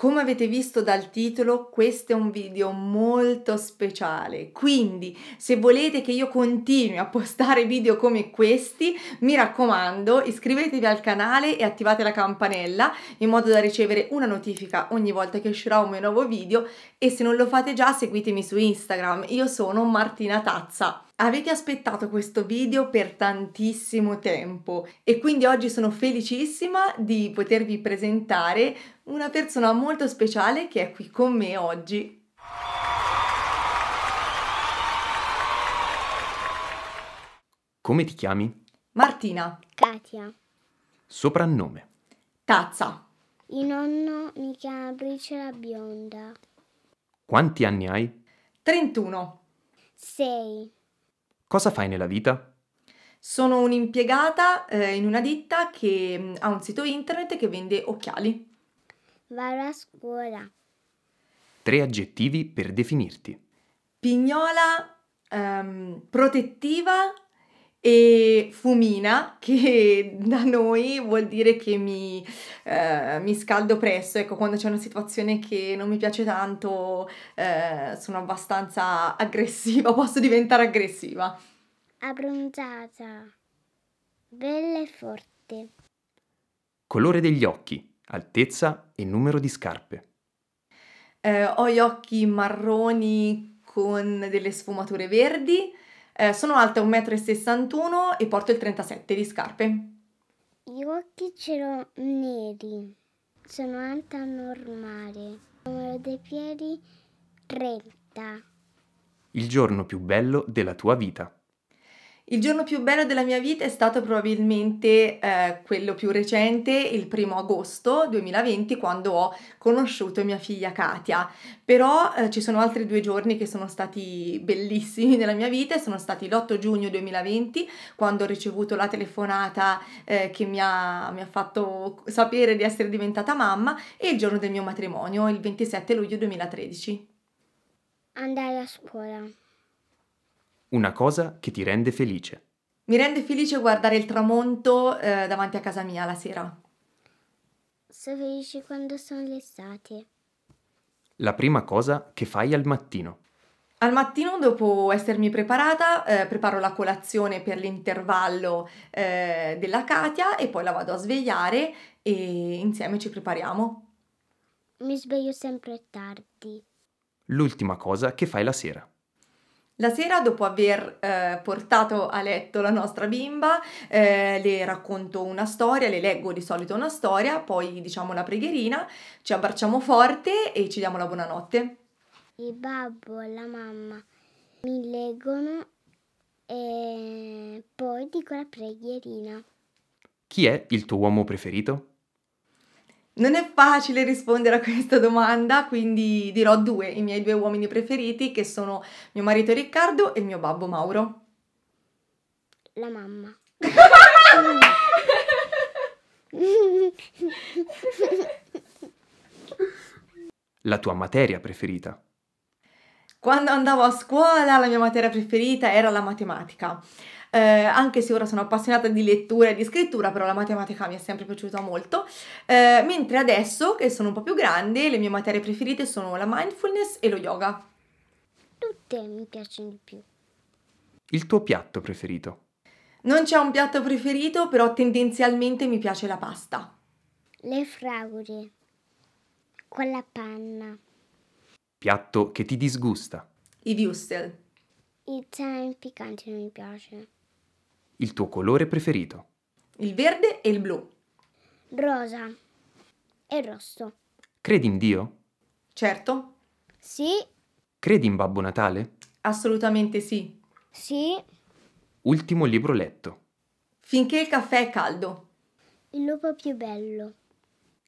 Come avete visto dal titolo, questo è un video molto speciale, quindi se volete che io continui a postare video come questi, mi raccomando iscrivetevi al canale e attivate la campanella in modo da ricevere una notifica ogni volta che uscirà un mio nuovo video e se non lo fate già seguitemi su Instagram, io sono Martina Tazza. Avete aspettato questo video per tantissimo tempo e quindi oggi sono felicissima di potervi presentare una persona molto speciale che è qui con me oggi. Come ti chiami? Martina. Katia. Soprannome. Tazza. Il nonno mi chiama Briciola Bionda. Quanti anni hai? 31. 6. Cosa fai nella vita? Sono un'impiegata eh, in una ditta che mm, ha un sito internet che vende occhiali. Vado a scuola. Tre aggettivi per definirti. Pignola, ehm, protettiva e fumina, che da noi vuol dire che mi, eh, mi, scaldo presto, ecco, quando c'è una situazione che non mi piace tanto eh, sono abbastanza aggressiva, posso diventare aggressiva. Abbronzata, bella e forte. Colore degli occhi, altezza e numero di scarpe. Eh, ho gli occhi marroni con delle sfumature verdi, eh, sono alta 1,61 m e porto il 37 di scarpe. Gli occhi ce l'ho neri, sono alta normale. numero dei piedi 30. Il giorno più bello della tua vita. Il giorno più bello della mia vita è stato probabilmente eh, quello più recente, il primo agosto 2020, quando ho conosciuto mia figlia Katia. Però eh, ci sono altri due giorni che sono stati bellissimi nella mia vita sono stati l'8 giugno 2020, quando ho ricevuto la telefonata eh, che mi ha, mi ha fatto sapere di essere diventata mamma, e il giorno del mio matrimonio, il 27 luglio 2013. Andare a scuola una cosa che ti rende felice. Mi rende felice guardare il tramonto eh, davanti a casa mia la sera. Sono felice quando sono l'estate. La prima cosa che fai al mattino. Al mattino, dopo essermi preparata, eh, preparo la colazione per l'intervallo eh, della Katia e poi la vado a svegliare e insieme ci prepariamo. Mi sveglio sempre tardi. L'ultima cosa che fai la sera. La sera, dopo aver eh, portato a letto la nostra bimba, eh, le racconto una storia, le leggo di solito una storia, poi diciamo la preghierina, ci abbracciamo forte e ci diamo la buonanotte. Il babbo e la mamma mi leggono e poi dico la preghierina. Chi è il tuo uomo preferito? Non è facile rispondere a questa domanda, quindi dirò due, i miei due uomini preferiti, che sono mio marito Riccardo e il mio babbo Mauro. La mamma. La tua materia preferita? Quando andavo a scuola la mia materia preferita era la matematica. Eh, anche se ora sono appassionata di lettura e di scrittura, però la matematica mi è sempre piaciuta molto. Eh, mentre adesso, che sono un po' più grande, le mie materie preferite sono la mindfulness e lo yoga. Tutte mi piacciono di più. Il tuo piatto preferito? Non c'è un piatto preferito, però tendenzialmente mi piace la pasta. Le fragole con la panna. Piatto che ti disgusta. I würstel. Il zen piccante non mi piace. Il tuo colore preferito. Il verde e il blu. Rosa e rosso. Credi in Dio? Certo. Sì. Credi in Babbo Natale? Assolutamente sì. Sì. Ultimo libro letto. Finché il caffè è caldo. Il lupo più bello.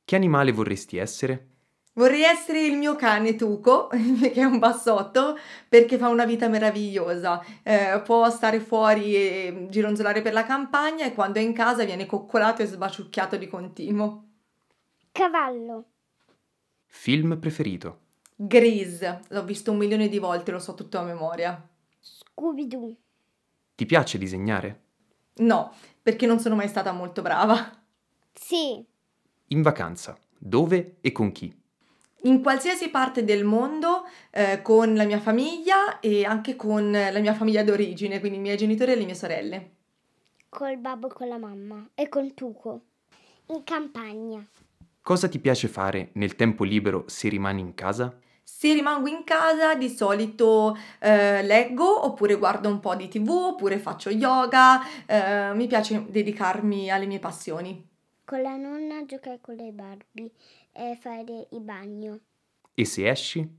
Che animale vorresti essere? Vorrei essere il mio cane Tuco, che è un bassotto, perché fa una vita meravigliosa. Eh, può stare fuori e mm, gironzolare per la campagna e quando è in casa viene coccolato e sbaciucchiato di continuo. Cavallo. Film preferito. Grease. L'ho visto un milione di volte, lo so tutto a memoria. Scooby-Doo. Ti piace disegnare? No, perché non sono mai stata molto brava. Sì. In vacanza, dove e con chi? in qualsiasi parte del mondo eh, con la mia famiglia e anche con la mia famiglia d'origine, quindi i miei genitori e le mie sorelle. Col babbo e con la mamma e con Tuco, in campagna. Cosa ti piace fare nel tempo libero se rimani in casa? Se rimango in casa di solito eh, leggo oppure guardo un po' di tv oppure faccio yoga, eh, mi piace dedicarmi alle mie passioni. Con la nonna giocai con le Barbie eh, fare il bagno. E se esci?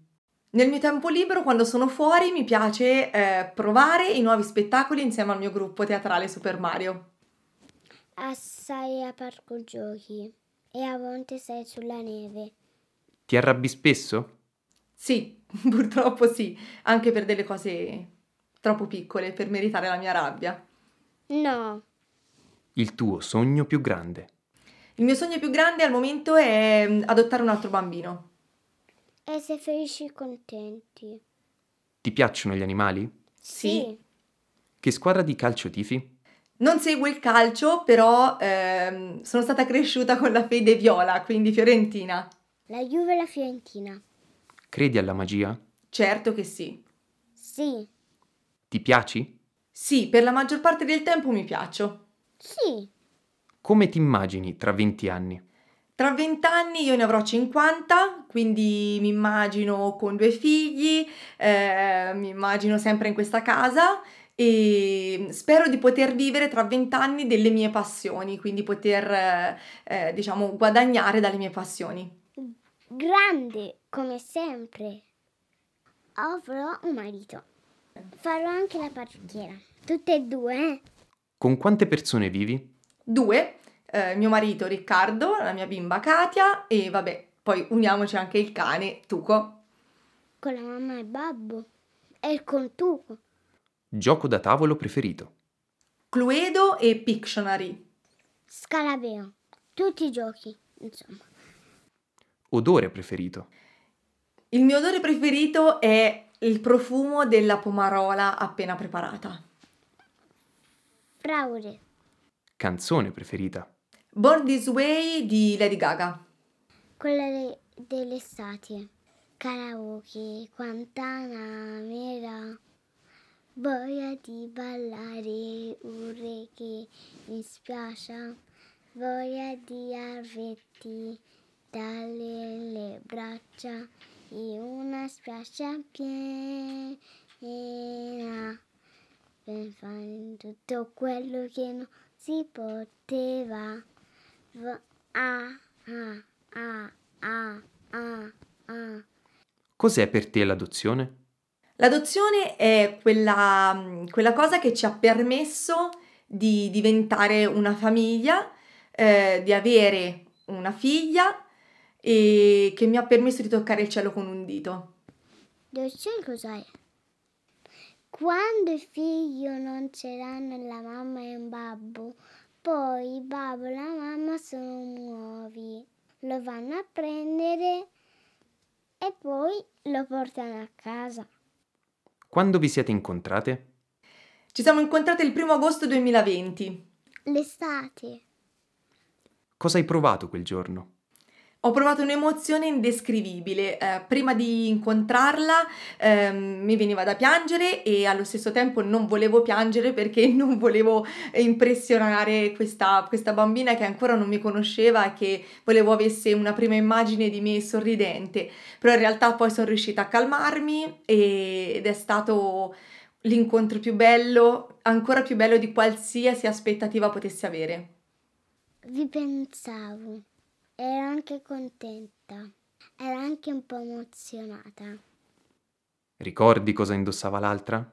Nel mio tempo libero, quando sono fuori, mi piace eh, provare i nuovi spettacoli insieme al mio gruppo teatrale Super Mario. Assai a parco giochi e a volte sei sulla neve. Ti arrabbi spesso? Sì, purtroppo sì, anche per delle cose troppo piccole per meritare la mia rabbia. No. Il tuo sogno più grande. Il mio sogno più grande al momento è mm, adottare un altro bambino. Essere felici e contenti. Ti piacciono gli animali? Sì. Che squadra di calcio tifi? Non seguo il calcio, però ehm, sono stata cresciuta con la fede viola, quindi fiorentina. La Juve e la Fiorentina. Credi alla magia? Certo che sì. Sì. Ti piaci? Sì, per la maggior parte del tempo mi piaccio. Sì. Come ti immagini tra 20 anni? Tra 20 anni io ne avrò 50, quindi mi immagino con due figli, eh, mi immagino sempre in questa casa e spero di poter vivere tra 20 anni delle mie passioni, quindi poter, eh, eh, diciamo, guadagnare dalle mie passioni. Grande, come sempre. Avrò un marito. Farò anche la parrucchiera. Tutte e due. Eh. Con quante persone vivi? Due, eh, mio marito Riccardo, la mia bimba Katia e vabbè, poi uniamoci anche il cane Tuco. Con la mamma e babbo. E con Tuco. Gioco da tavolo preferito. Cluedo e Pictionary. Scarabeo. Tutti i giochi, insomma. Odore preferito. Il mio odore preferito è il profumo della pomarola appena preparata. Fraure canzone preferita? Born This Way di Lady Gaga. Quella de dell'estate. Karaoke, Guantanamera. Voglia di ballare un che mi spiace. Voglia di averti dalle le braccia e una spiaccia piena per fare tutto quello che non si poteva ah, ah, ah, Cos'è per te l'adozione? L'adozione è quella, quella, cosa che ci ha permesso di diventare una famiglia, eh, di avere una figlia e che mi ha permesso di toccare il cielo con un dito. L'adozione cos'è? Quando i figli non ce l'hanno la mamma e un babbo, poi il babbo e la mamma sono nuovi, lo vanno a prendere e poi lo portano a casa. Quando vi siete incontrate? Ci siamo incontrate il primo agosto 2020. L'estate. Cosa hai provato quel giorno? Ho provato un'emozione indescrivibile, eh, prima di incontrarla eh, mi veniva da piangere e allo stesso tempo non volevo piangere perché non volevo impressionare questa, questa bambina che ancora non mi conosceva e che volevo avesse una prima immagine di me sorridente, però in realtà poi sono riuscita a calmarmi e, ed è stato l'incontro più bello, ancora più bello di qualsiasi aspettativa potessi avere. Vi pensavo. Era anche contenta, era anche un po' emozionata. Ricordi cosa indossava l'altra?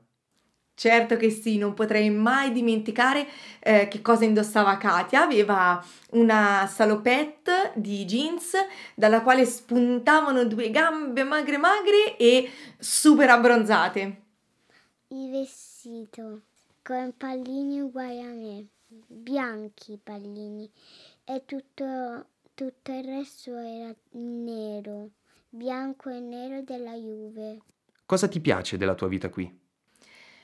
Certo che sì, non potrei mai dimenticare eh, che cosa indossava Katia. Aveva una salopette di jeans dalla quale spuntavano due gambe magre magre e super abbronzate. Il vestito con pallini uguali a me, bianchi i pallini, è tutto tutto il resto era nero, bianco e nero della Juve. Cosa ti piace della tua vita qui?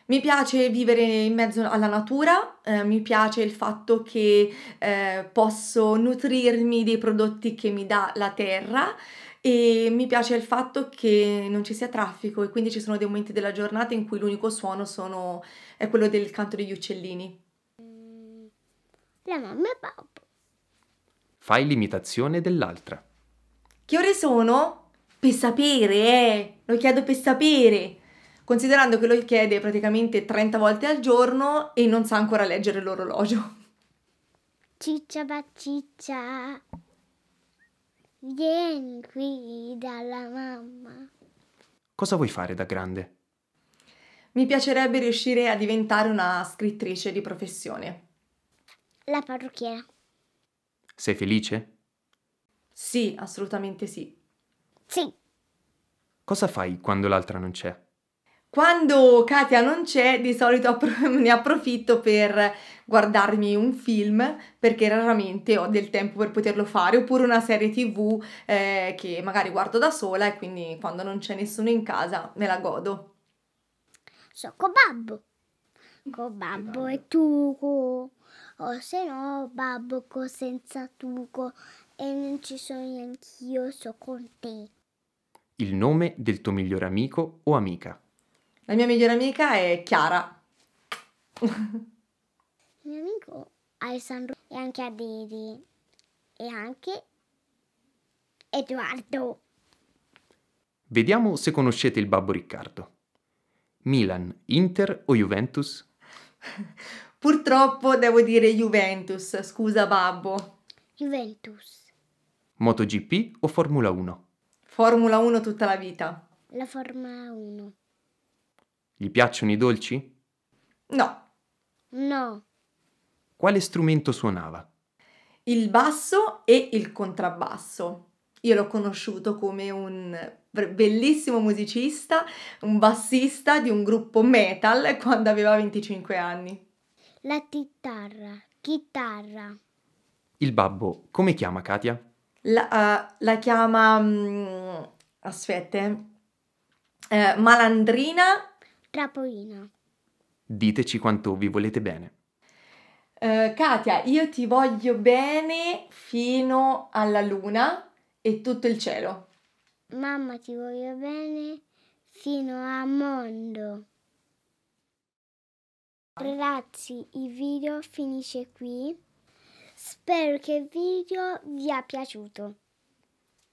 Mi piace vivere in mezzo alla natura, eh, mi piace il fatto che eh, posso nutrirmi dei prodotti che mi dà la terra e mi piace il fatto che non ci sia traffico e quindi ci sono dei momenti della giornata in cui l'unico suono sono, è quello del canto degli uccellini. Mm, la mamma e papà. Fai l'imitazione dell'altra. Che ore sono? Per sapere, eh! Lo chiedo per sapere! Considerando che lo chiede praticamente 30 volte al giorno e non sa ancora leggere l'orologio. Ciccia bacciccia, vieni qui dalla mamma. Cosa vuoi fare da grande? Mi piacerebbe riuscire a diventare una scrittrice di professione. La parrucchiera. Sei felice? Sì, assolutamente sì. Sì. Cosa fai quando l'altra non c'è? Quando Katia non c'è, di solito appro- ne approfitto per guardarmi un film, perché raramente ho del tempo per poterlo fare, oppure una serie tv eh, che magari guardo da sola e quindi quando non c'è nessuno in casa me la godo. Socco babbo con ecco, babbo e tuco, o se no babbo con ecco, senza tuco e non ci sono neanch'io, so con te. Il nome del tuo migliore amico o amica? La mia migliore amica è Chiara. Il mio amico Alessandro e anche Adele e anche Edoardo. Vediamo se conoscete il babbo Riccardo. Milan, Inter o Juventus? Purtroppo devo dire Juventus, scusa babbo. Juventus. MotoGP o Formula 1? Formula 1 tutta la vita. La Formula 1. Gli piacciono i dolci? No. No. Quale strumento suonava? Il basso e il contrabbasso. Io l'ho conosciuto come un bellissimo musicista, un bassista di un gruppo metal quando aveva 25 anni. La chitarra, chitarra. Il babbo, come chiama Katia? La, uh, la chiama... Um, aspetta, Eh, eh malandrina... Trapolina. Diteci quanto vi volete bene. Uh, Katia, io ti voglio bene fino alla luna e tutto il cielo. Mamma ti voglio bene fino a mondo. Ragazzi, il video finisce qui. Spero che il video vi sia piaciuto.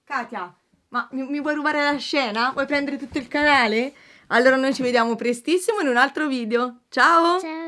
Katia, ma mi, mi vuoi rubare la scena? Vuoi prendere tutto il canale? Allora noi ci vediamo prestissimo in un altro video. Ciao! Ciao!